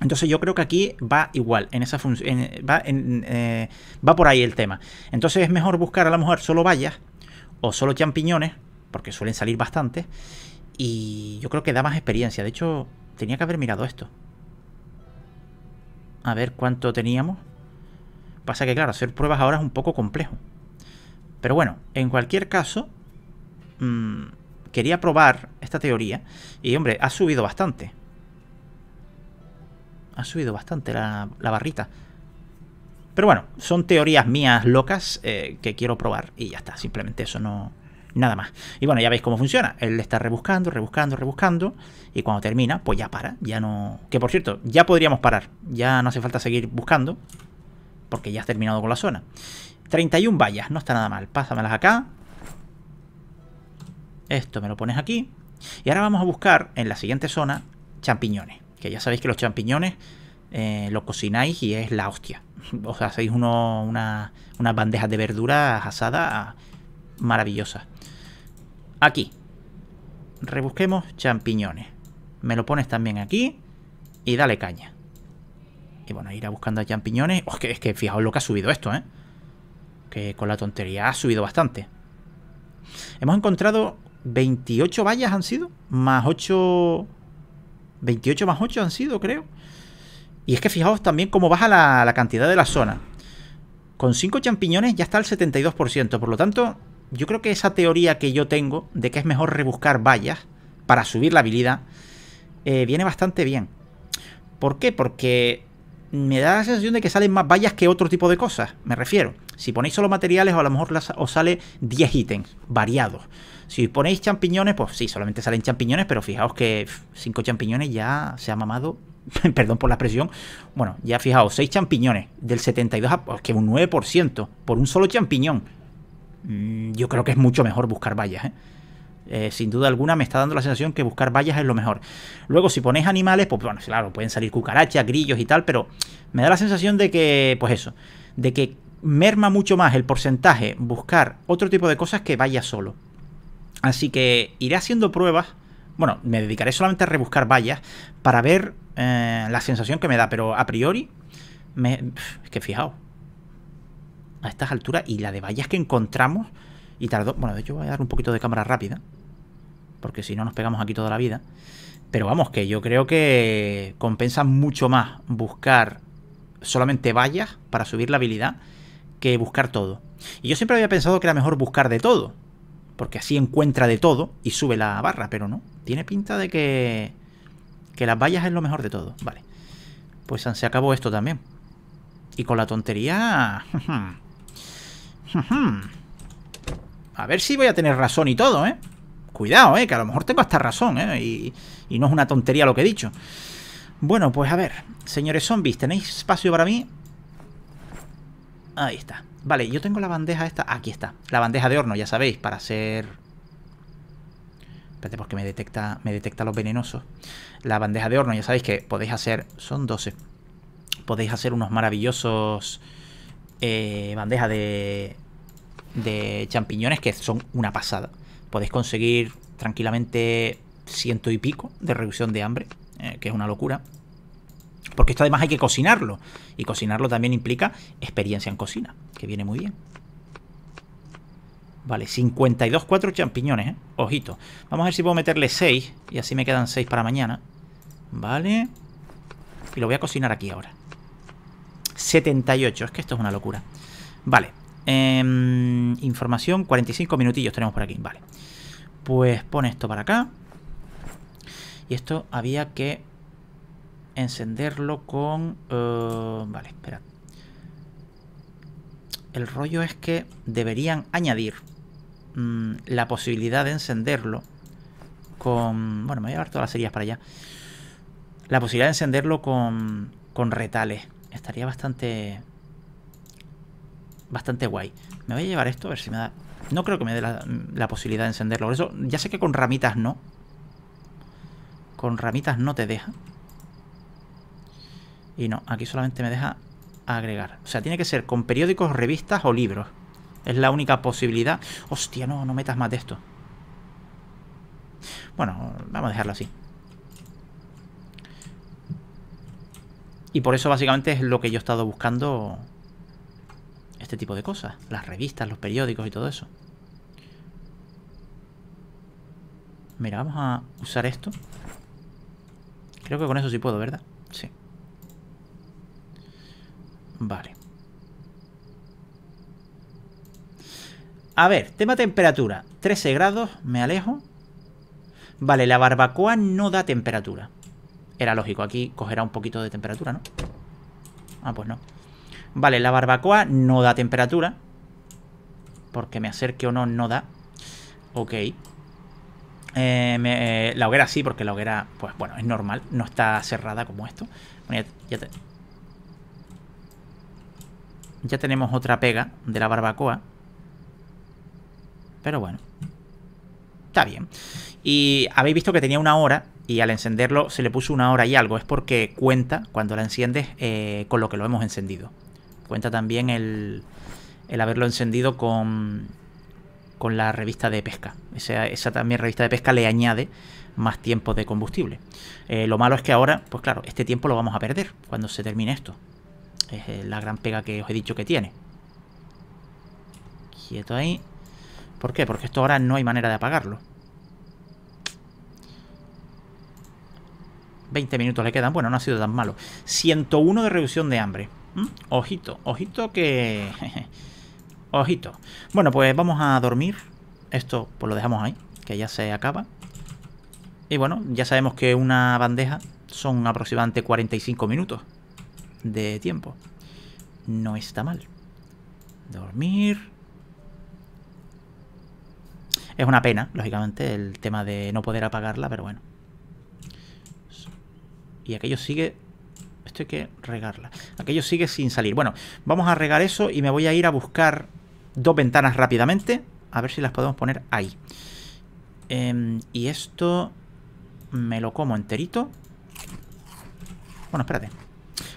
Entonces yo creo que aquí va igual, en esa función, eh, va, por ahí el tema. Entonces es mejor buscar a la mujer solo vallas. o solo champiñones, porque suelen salir bastante, y yo creo que da más experiencia. De hecho, tenía que haber mirado esto. A ver cuánto teníamos. Pasa que, claro, hacer pruebas ahora es un poco complejo. Pero bueno, en cualquier caso, mm, quería probar esta teoría. Y, hombre, ha subido bastante. Ha subido bastante la, barrita. Pero bueno, son teorías mías locas eh, que quiero probar y ya está, simplemente eso no... Nada más. Y bueno, ya veis cómo funciona. Él está rebuscando, rebuscando, rebuscando. Y cuando termina, pues ya para. Ya no... Que por cierto, ya podríamos parar. Ya no hace falta seguir buscando porque ya has terminado con la zona. 31 vallas, no está nada mal. Pásamelas acá. Esto me lo pones aquí. Y ahora vamos a buscar en la siguiente zona champiñones. Que ya sabéis que los champiñones eh, lo cocináis y es la hostia. Os hacéis una, unas bandejas de verduras asadas maravillosas. Aquí. Rebusquemos champiñones. Me lo pones también aquí y dale caña. Y bueno, ir a buscando champiñones. Oh, es, que, es que fijaos lo que ha subido esto, ¿eh? Que con la tontería ha subido bastante. Hemos encontrado 28 vallas han sido, más 8... 28 más 8 han sido, creo. Y es que fijaos también cómo baja la, cantidad de la zona. Con 5 champiñones ya está el 72%. Por lo tanto, yo creo que esa teoría que yo tengo de que es mejor rebuscar vallas para subir la habilidad, eh, viene bastante bien. ¿Por qué? Porque me da la sensación de que salen más vallas que otro tipo de cosas, me refiero. Si ponéis solo materiales, a lo mejor os sale 10 ítems variados. Si ponéis champiñones, pues sí, solamente salen champiñones, pero fijaos que 5 champiñones ya se ha mamado, perdón por la expresión, bueno, ya fijaos, 6 champiñones, del 72 a pues que un 9%, por un solo champiñón. Mm, yo creo que es mucho mejor buscar vallas, ¿eh? Eh, sin duda alguna me está dando la sensación que buscar vallas es lo mejor. Luego, si ponéis animales, pues bueno, claro, pueden salir cucarachas, grillos y tal, pero me da la sensación de que, pues eso, de que merma mucho más el porcentaje buscar otro tipo de cosas que vaya solo. Así que iré haciendo pruebas. Bueno, me dedicaré solamente a rebuscar vallas para ver eh, la sensación que me da, pero a priori, me, es que fijaos, a estas alturas y la de vallas que encontramos y tardó... Bueno, de hecho voy a dar un poquito de cámara rápida. Porque si no nos pegamos aquí toda la vida. Pero vamos, que yo creo que compensa mucho más buscar solamente vallas para subir la habilidad que buscar todo. Y yo siempre había pensado que era mejor buscar de todo. Porque así encuentra de todo y sube la barra, pero no. Tiene pinta de que... Que las vallas es lo mejor de todo. Vale. Pues se acabó esto también. Y con la tontería... A ver si voy a tener razón y todo, ¿eh? Cuidado, ¿eh? Que a lo mejor tengo hasta razón, ¿eh? Y, no es una tontería lo que he dicho. Bueno, pues a ver, señores zombies, ¿tenéis espacio para mí? Ahí está. Vale, yo tengo la bandeja esta. Aquí está. La bandeja de horno, ya sabéis, para hacer... Espérate, porque me detecta, me detecta los venenosos. La bandeja de horno, ya sabéis que podéis hacer... Son 12. Podéis hacer unos maravillosos... Eh, bandeja de, de champiñones que son una pasada. Podéis conseguir tranquilamente ciento y pico de reducción de hambre, eh, que es una locura. Porque esto además hay que cocinarlo. Y cocinarlo también implica experiencia en cocina, que viene muy bien. Vale, 52, 4 champiñones, eh. Ojito. Vamos a ver si puedo meterle 6. Y así me quedan 6 para mañana. Vale. Y lo voy a cocinar aquí ahora. 78, es que esto es una locura. Vale, Em, información, 45 minutillos tenemos por aquí, vale. Pues pone esto para acá. Y esto había que encenderlo con... Eh, vale, espera. El rollo es que deberían añadir mm, la posibilidad de encenderlo con... Bueno, me voy a llevar todas las series para allá. La posibilidad de encenderlo con, con retales. Estaría bastante bastante guay. Me voy a llevar esto a ver si me da... No creo que me dé la, posibilidad de encenderlo. Por eso, ya sé que con ramitas no. Con ramitas no te deja. Y no, aquí solamente me deja agregar. O sea, tiene que ser con periódicos, revistas o libros. Es la única posibilidad. Hostia, no, no metas más de esto. Bueno, vamos a dejarlo así. Y por eso básicamente es lo que yo he estado buscando este tipo de cosas. Las revistas, los periódicos y todo eso. Mira, vamos a usar esto. Creo que con eso sí puedo, ¿verdad? Sí. Vale. A ver, tema temperatura. 13 grados, me alejo. Vale, la barbacoa no da temperatura. Era lógico, aquí cogerá un poquito de temperatura, ¿no? Ah, pues no. Vale, la barbacoa no da temperatura. Porque me acerque o no, no da. Ok. Eh, eh, la hoguera sí, porque la hoguera, pues bueno, es normal. No está cerrada como esto. ya, tenemos otra pega de la barbacoa. Pero bueno. Está bien. Y habéis visto que tenía una hora y al encenderlo se le puso una hora y algo. Es porque cuenta cuando la enciendes eh, con lo que lo hemos encendido. Cuenta también el, el haberlo encendido con, con la revista de pesca. Esa, esa, también revista de pesca le añade más tiempo de combustible. Eh, lo malo es que ahora, pues claro, este tiempo lo vamos a perder cuando se termine esto. Es eh, la gran pega que os he dicho que tiene. Quieto ahí. ¿Por qué? Porque esto ahora no hay manera de apagarlo. 20 minutos le quedan. Bueno, no ha sido tan malo. 101 de reducción de hambre. ¿Mm? Ojito, ojito que... ojito. Bueno, pues vamos a dormir. Esto pues lo dejamos ahí, que ya se acaba. Y bueno, ya sabemos que una bandeja son aproximadamente 45 minutos de tiempo. No está mal. Dormir. Es una pena, lógicamente, el tema de no poder apagarla, pero bueno. Y aquello sigue esto hay que regarla. Aquello sigue sin salir. Bueno, vamos a regar eso y me voy a ir a buscar dos ventanas rápidamente. A ver si las podemos poner ahí. Em, y esto me lo como enterito. Bueno, espérate.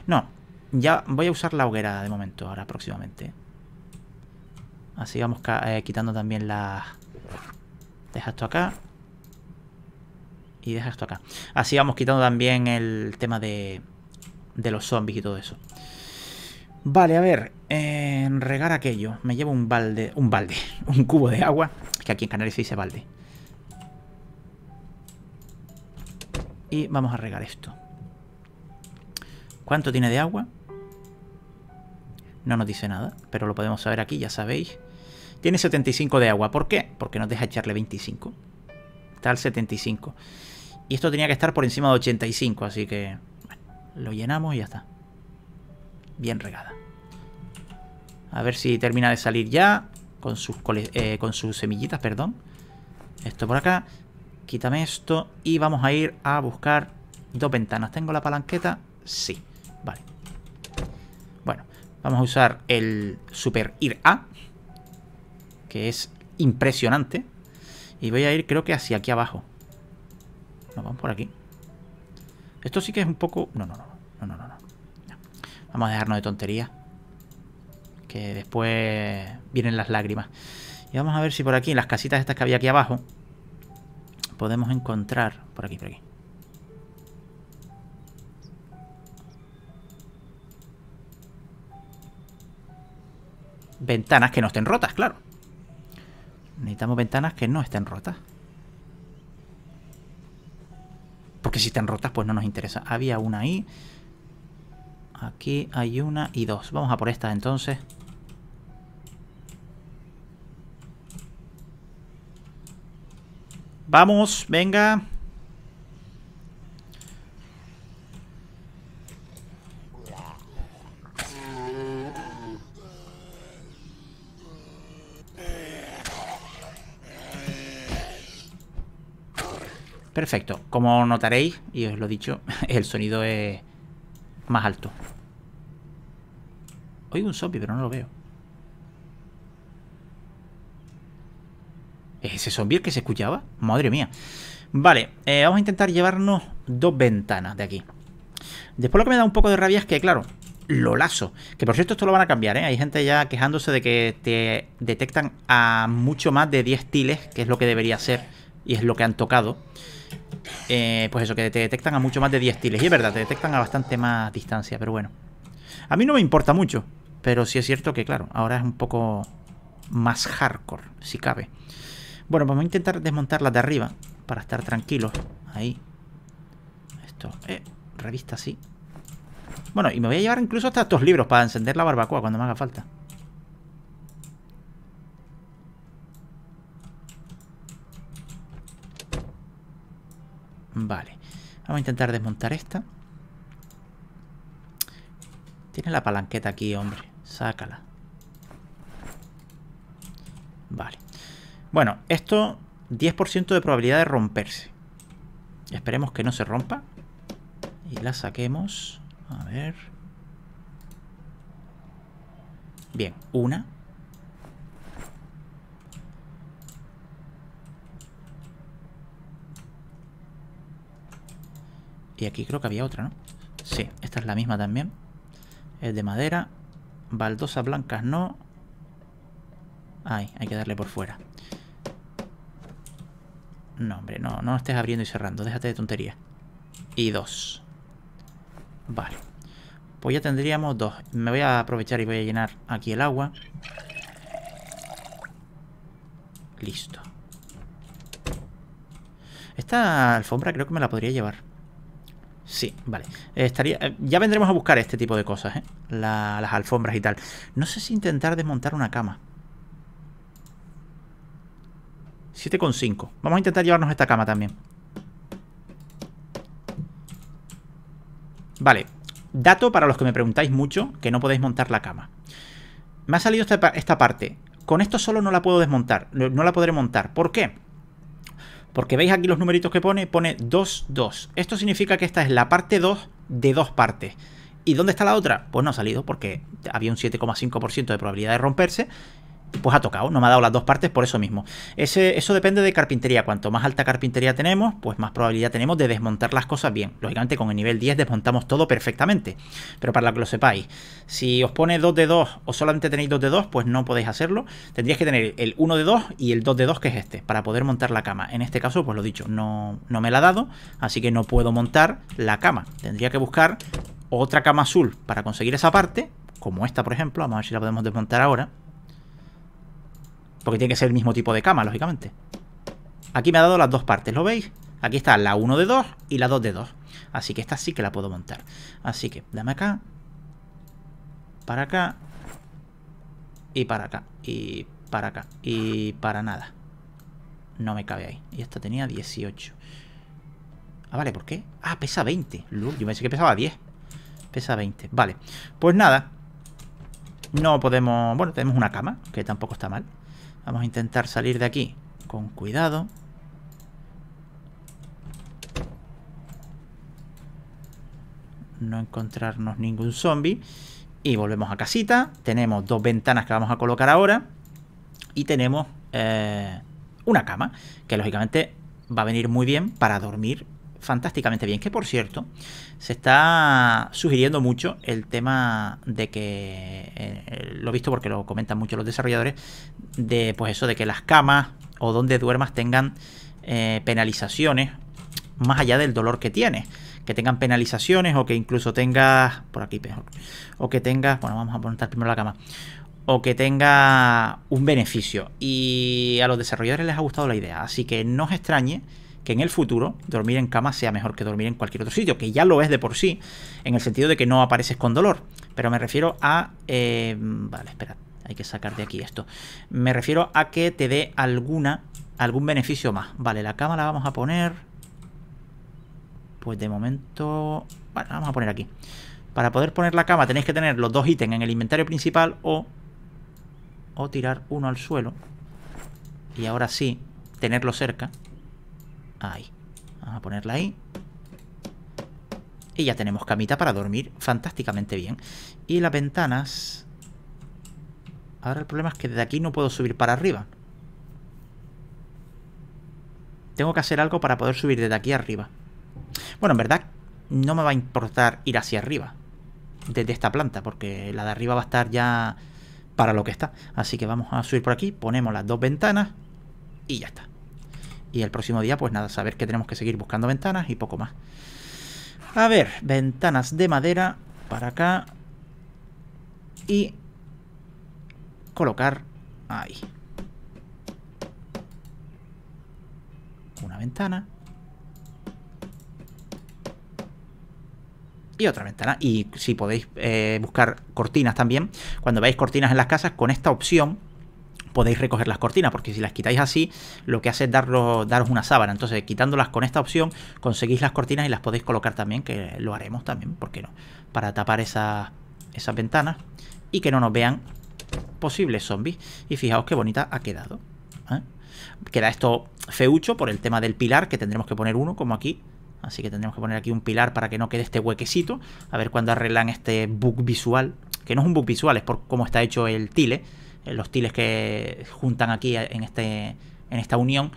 No, ya voy a usar la hoguera de momento, ahora próximamente. Así vamos eh, quitando también la... Deja esto acá. Y deja esto acá. Así vamos quitando también el tema de de los zombies y todo eso. Vale, a ver, regar aquello. Me llevo un balde, un balde, un cubo de agua, que aquí en Canarias se dice balde. Y vamos a regar esto. ¿Cuánto tiene de agua? No nos dice nada, pero lo podemos saber aquí, ya sabéis. Tiene 75 de agua. ¿Por qué? Porque nos deja echarle 25. Está al 75. Y esto tenía que estar por encima de 85, así que lo llenamos y ya está. Bien regada. A ver si termina de salir ya. Con sus, eh, con sus semillitas, perdón. Esto por acá. Quítame esto. Y vamos a ir a buscar dos ventanas. ¿Tengo la palanqueta? Sí. Vale. Bueno, vamos a usar el Super Ir A. Que es impresionante. Y voy a ir creo que hacia aquí abajo. vamos por aquí. Esto sí que es un poco... No, no, no, no, no, no. Vamos a dejarnos de tontería. Que después vienen las lágrimas. Y vamos a ver si por aquí, en las casitas estas que había aquí abajo, podemos encontrar... Por aquí, por aquí. Ventanas que no estén rotas, claro. Necesitamos ventanas que no estén rotas. Porque si están rotas, pues no nos interesa. Había una ahí. Aquí hay una y dos. Vamos a por esta entonces. Vamos, venga. Perfecto. Como notaréis, y os lo he dicho, el sonido es más alto. Oigo un zombie, pero no lo veo. ¿Es ese zombie el que se escuchaba? Madre mía. Vale, eh, vamos a intentar llevarnos dos ventanas de aquí. Después lo que me da un poco de rabia es que, claro, lo lazo. Que por cierto, esto lo van a cambiar, ¿eh? Hay gente ya quejándose de que te detectan a mucho más de 10 tiles, que es lo que debería ser y es lo que han tocado. Eh, pues eso, que te detectan a mucho más de 10 tiles. Y es verdad, te detectan a bastante más distancia, pero bueno. A mí no me importa mucho, pero sí es cierto que, claro, ahora es un poco más hardcore, si cabe. Bueno, pues vamos a intentar desmontarla de arriba para estar tranquilos. Ahí. Esto, eh, revista así. Bueno, y me voy a llevar incluso hasta estos libros para encender la barbacoa cuando me haga falta. Vale. Vamos a intentar desmontar esta. Tiene la palanqueta aquí, hombre. Sácala. Vale. Bueno, esto 10% de probabilidad de romperse. Esperemos que no se rompa. Y la saquemos. A ver. Bien, una. Y aquí creo que había otra, ¿no? Sí, esta es la misma también. Es de madera. Baldosas blancas no. Ay, hay que darle por fuera. No, hombre, no, no estés abriendo y cerrando. Déjate de tonterías. Y dos. Vale. Pues ya tendríamos dos. Me voy a aprovechar y voy a llenar aquí el agua. Listo. Esta alfombra creo que me la podría llevar. Sí, vale. Estaría, eh, ya vendremos a buscar este tipo de cosas, ¿eh? las alfombras y tal. No sé si intentar desmontar una cama. 7,5. Vamos a intentar llevarnos esta cama también. Vale. Dato para los que me preguntáis mucho, que no podéis montar la cama. Me ha salido esta, parte. Con esto solo no la puedo desmontar. No, no la podré montar. ¿Por qué? Porque veis aquí los numeritos que pone, pone 2, 2. Esto significa que esta es la parte 2 de dos partes. ¿Y dónde está la otra? Pues no ha salido porque había un 7,5% de probabilidad de romperse pues ha tocado, no me ha dado las dos partes por eso mismo. Ese, eso depende de carpintería. Cuanto más alta carpintería tenemos, pues más probabilidad tenemos de desmontar las cosas bien. Lógicamente con el nivel 10 desmontamos todo perfectamente. Pero para que lo sepáis, si os pone 2 de 2 o solamente tenéis 2 de 2, pues no podéis hacerlo. Tendríais que tener el 1 de 2 y el 2 de 2 que es este, para poder montar la cama. En este caso, pues lo dicho, no, no me la ha dado, así que no puedo montar la cama. Tendría que buscar otra cama azul para conseguir esa parte, como esta por ejemplo. Vamos a ver si la podemos desmontar ahora. Porque tiene que ser el mismo tipo de cama, lógicamente. Aquí me ha dado las dos partes, ¿lo veis? Aquí está la 1 de 2 y la 2 de 2. Así que esta sí que la puedo montar. Así que dame acá. Para acá. Y para acá. Y para acá. Y para nada. No me cabe ahí. Y esta tenía 18. Ah, vale, ¿por qué? Ah, pesa 20. yo pensé que pesaba 10. Pesa 20. Vale. Pues nada. No podemos... Bueno, tenemos una cama, que tampoco está mal. Vamos a intentar salir de aquí con cuidado. No encontrarnos ningún zombie. Y volvemos a casita. Tenemos dos ventanas que vamos a colocar ahora. Y tenemos eh, una cama, que lógicamente va a venir muy bien para dormir fantásticamente bien. Que por cierto, se está sugiriendo mucho el tema de que, eh, eh, lo he visto porque lo comentan mucho los desarrolladores, de pues eso, de que las camas o donde duermas tengan eh, penalizaciones más allá del dolor que tienes. Que tengan penalizaciones o que incluso tengas, por aquí peor, o que tengas, bueno, vamos a poner primero la cama, o que tenga un beneficio. Y a los desarrolladores les ha gustado la idea, así que no os extrañe que en el futuro dormir en cama sea mejor que dormir en cualquier otro sitio, que ya lo es de por sí, en el sentido de que no apareces con dolor. Pero me refiero a... Em, vale, espera, hay que sacar de aquí esto. Me refiero a que te dé alguna, algún beneficio más. Vale, la cama la vamos a poner... Pues de momento... Bueno, la vamos a poner aquí. Para poder poner la cama tenéis que tener los dos ítems en el inventario principal o, o tirar uno al suelo. Y ahora sí, tenerlo cerca. Ahí. Vamos a ponerla ahí. Y ya tenemos camita para dormir fantásticamente bien. Y las ventanas... Ahora el problema es que desde aquí no puedo subir para arriba. Tengo que hacer algo para poder subir desde aquí arriba. Bueno, en verdad no me va a importar ir hacia arriba. Desde esta planta, porque la de arriba va a estar ya para lo que está. Así que vamos a subir por aquí, ponemos las dos ventanas y ya está. Y el próximo día, pues nada, saber que tenemos que seguir buscando ventanas y poco más. A ver, ventanas de madera para acá. Y colocar ahí. Una ventana. y otra ventana. Y si podéis eh, buscar cortinas también, cuando veáis cortinas en las casas, con esta opción podéis recoger las cortinas, porque si las quitáis así, lo que hace es daros, daros una sábana. Entonces, quitándolas con esta opción, conseguís las cortinas y las podéis colocar también, que lo haremos también, ¿por qué no? Para tapar esas, ventana ventanas y que no nos vean posibles zombies. Y fijaos qué bonita ha quedado. ¿eh? Queda esto feucho por el tema del pilar, que tendremos que poner uno, como aquí. Así que tendremos que poner aquí un pilar para que no quede este huequecito. A ver cuándo arreglan este bug visual. Que no es un bug visual, es por cómo está hecho el tile. Eh, los tiles que juntan aquí en, este, en esta unión.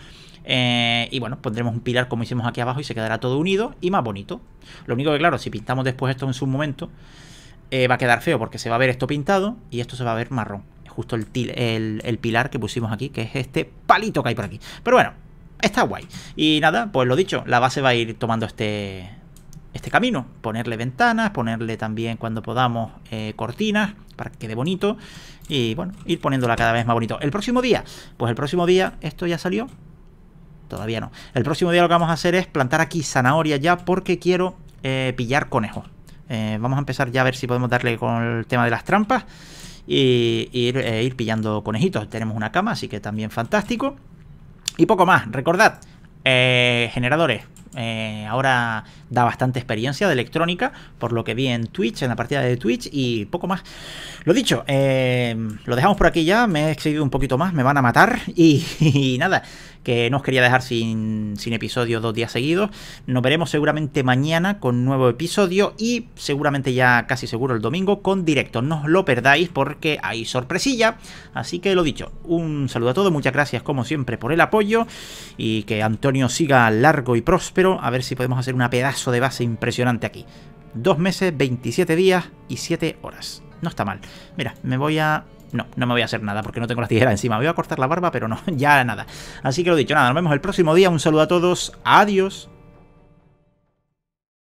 Eh, y bueno, pondremos un pilar como hicimos aquí abajo y se quedará todo unido y más bonito. Lo único que claro, si pintamos después esto en su momento, eh, va a quedar feo porque se va a ver esto pintado y esto se va a ver marrón. Justo el, el, pilar que pusimos aquí, que es este palito que hay por aquí. Pero bueno, está guay. Y nada, pues lo dicho, la base va a ir tomando este, este camino. Ponerle ventanas, ponerle también cuando podamos cortinas para que quede bonito y bueno, ir poniéndola cada vez más bonito. El próximo día, pues el próximo día, esto ya salió, todavía no. El próximo día lo que vamos a hacer es plantar aquí zanahoria ya porque quiero eh, pillar conejos. Eh, vamos a empezar ya a ver si podemos darle con el tema de las trampas y, ir, eh, ir pillando conejitos. Tenemos una cama, así que también fantástico. Y poco más, recordad, eh, generadores. Eh, ahora da bastante experiencia de electrónica, por lo que vi en Twitch, en la partida de Twitch y poco más. Lo dicho, eh, lo dejamos por aquí ya, me he excedido un poquito más, me van a matar y nada, que no os quería dejar sin, sin dos días seguidos. Nos veremos seguramente mañana con nuevo episodio y seguramente ya casi seguro el domingo con directo. No os lo perdáis porque hay sorpresilla. Así que lo dicho, un saludo a todos, muchas gracias como siempre por el apoyo y que Antonio siga largo y próspero. A ver si podemos hacer una pedazo de base impresionante aquí. Dos meses, 27 días y 7 horas. No está mal. Mira, me voy a no, no me voy a hacer nada porque no tengo las tijeras encima. voy a cortar la barba, pero no, ya nada. Así que lo dicho, nada, nos vemos el próximo día. Un saludo a todos. Adiós.